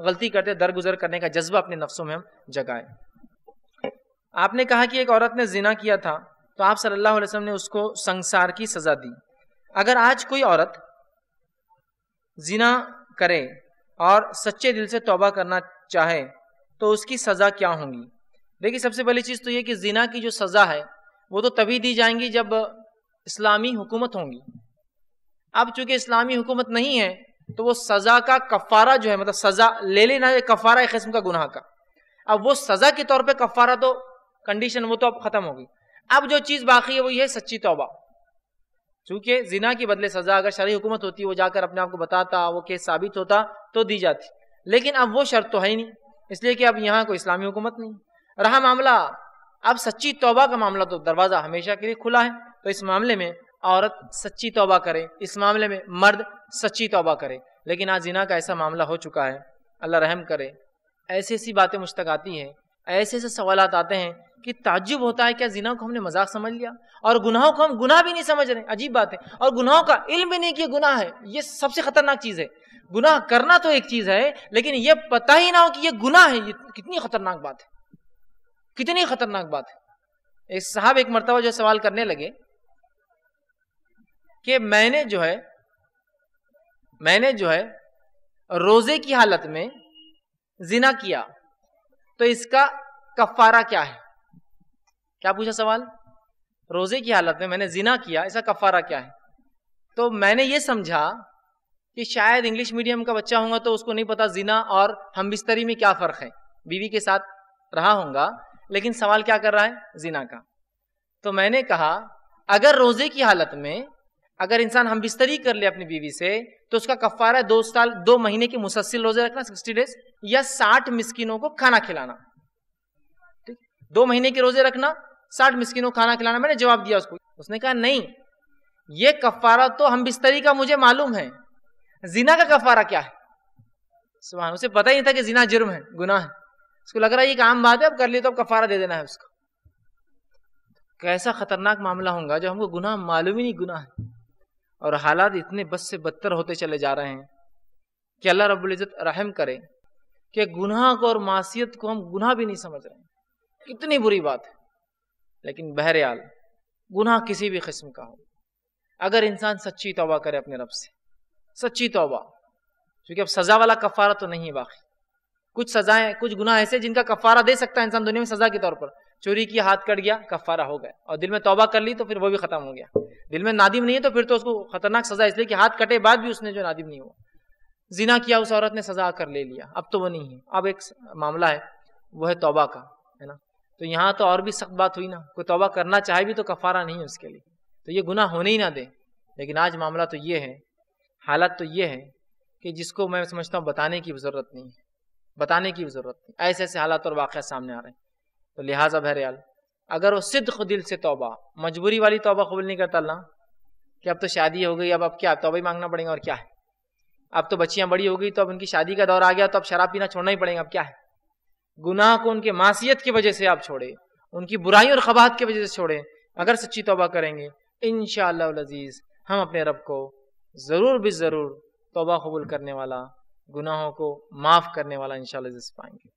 गलती करते दरगुजर करने का जज्बा अपने नफ्सों में हम जगाएं आपने कहा कि एक औरत ने जिना किया था तो आप सल्लल्लाहु अलैहि वसल्लम ने उसको संसार की सज़ा दी अगर आज कोई औरत जिना करे और सच्चे दिल से तौबा करना चाहे तो उसकी सज़ा क्या होगी देखिए सबसे पहली चीज़ तो ये कि जिना की जो सज़ा है वो तो तभी दी जाएंगी जब इस्लामी हुकूमत होंगी अब चूंकि इस्लामी हुकूमत नहीं है तो वो सजा का कफारा जो है मतलब सजा ले लेना है कफारा एक किस्म का गुनाह का अब वो सजा के तौर पे कफारा तो कंडीशन वो तो अब खत्म होगी अब जो चीज बाकी है वो ये सच्ची तोबा चूंकि जिना के बदले सजा अगर शरी हुकूमत होती वो जाकर अपने आप को बताता वो केस साबित होता तो दी जाती लेकिन अब वो शर्त तो है ही नहीं इसलिए कि अब यहाँ कोई इस्लामी हुकूमत नहीं रहा मामला अब सच्ची तोबा का मामला तो दरवाज़ा हमेशा के लिए खुला है तो इस मामले में औरत सच्ची तोबा करे इस मामले में मर्द सच्ची तौबा करे लेकिन आज जिना का ऐसा मामला हो चुका है अल्लाह रहम करे ऐसी ऐसी बातें मुझ तक आती हैं ऐसे ऐसे सवाल आते हैं कि ताज्जुब होता है क्या जिना को हमने मजाक समझ लिया और गुनाहों को हम गुनाह भी नहीं समझ रहे अजीब बात है और गुनाहों का इल्म भी नहीं कि गुनाह है ये सबसे खतरनाक चीज़ है गुनाह करना तो एक चीज़ है लेकिन ये पता ही ना हो कि ये गुनाह है ये कितनी खतरनाक बात है कितनी खतरनाक बात है एक साहब एक मरतबा जो सवाल करने लगे कि मैंने जो है मैंने जो है रोजे की हालत में जिना किया तो इसका कफारा क्या है क्या पूछा सवाल रोजे की हालत में मैंने जिना किया इसका कफारा क्या है तो मैंने ये समझा कि शायद इंग्लिश मीडियम का बच्चा होगा तो उसको नहीं पता जिना और हम बिस्तरी में क्या फ़र्क है बीवी के साथ रहा होगा लेकिन सवाल क्या कर रहा है जिना का तो मैंने कहा अगर रोजे की हालत में अगर इंसान हम बिस्तरी कर ले अपनी बीवी से तो उसका है दो साल दो महीने की मुसलसिल रोजे रखना सिक्सटी डेज या साठ मिस्किनों को खाना खिलाना ठीक दो महीने के रोजे रखना साठ मिस्किनों को खाना खिलाना मैंने जवाब दिया उसको उसने कहा नहीं ये कफारा तो हम बिस्तरी का मुझे मालूम है जीना का कफारा क्या है सुबह उसे पता ही नहीं था कि जीना जुर्म है गुना है उसको लग रहा है ये एक आम बात है अब कर लिए तो अब कफारा दे देना है उसको कैसा तो खतरनाक मामला होगा जो हमको गुना मालूम ही नहीं गुना है और हालात इतने बद से बदतर होते चले जा रहे हैं कि अल्लाह इज़्ज़त रहम करे कि गुनाह को और मासीत को हम गुनाह भी नहीं समझ रहे कितनी बुरी बात है लेकिन बहरहाल गुनाह किसी भी किस्म का हो अगर इंसान सच्ची तोबा करे अपने रब से सच्ची तोबा क्योंकि अब सज़ा वाला कफ़ारा तो नहीं है बाकी कुछ सज़ाएं कुछ गुनाह ऐसे जिनका कफ़ारा दे सकता है इंसान दुनिया में सज़ा के तौर पर चोरी किया हाथ कट गया कफ़ारा हो गया और दिल में तोबा कर ली तो फिर वो भी ख़त्म हो गया दिल में नादिम नहीं है तो फिर तो उसको खतरनाक सजा इसलिए कि हाथ कटे बाद भी उसने जो नादिम नहीं हुआ जिना किया उस औरत ने सजा कर ले लिया अब तो वो नहीं है अब एक मामला है वो है तोबा का है ना तो यहाँ तो और भी सख्त बात हुई ना कोई तोबा करना चाहे भी तो कफारा नहीं उसके लिए तो ये गुना होने ही ना दे लेकिन आज मामला तो ये है हालत तो ये है कि जिसको मैं समझता हूँ बताने की ज़रूरत नहीं है बताने की ज़रूरत नहीं ऐसे ऐसे हालात और वाक़ सामने आ रहे हैं तो लिहाजा बहरहाल अगर वो सिद्ध दिल से तोबा मजबूरी वाली तोबा कबूल नहीं करता अल्लाह कि अब तो शादी हो गई अब अब क्या तोबा ही मांगना पड़ेगा और क्या है अब तो बच्चियां बड़ी हो गई तो अब उनकी शादी का दौर आ गया तो अब शराब पीना छोड़ना ही पड़ेगा अब क्या है गुनाह को उनके मासीत की वजह से आप छोड़े उनकी बुराई और खबात की वजह से छोड़े अगर सच्ची तोबा करेंगे इन शजीज़ हम अपने रब को ज़रूर भी ज़रूर तोबा कबूल करने वाला गुनाहों को माफ़ करने वाला इन शजीज़ पाएंगे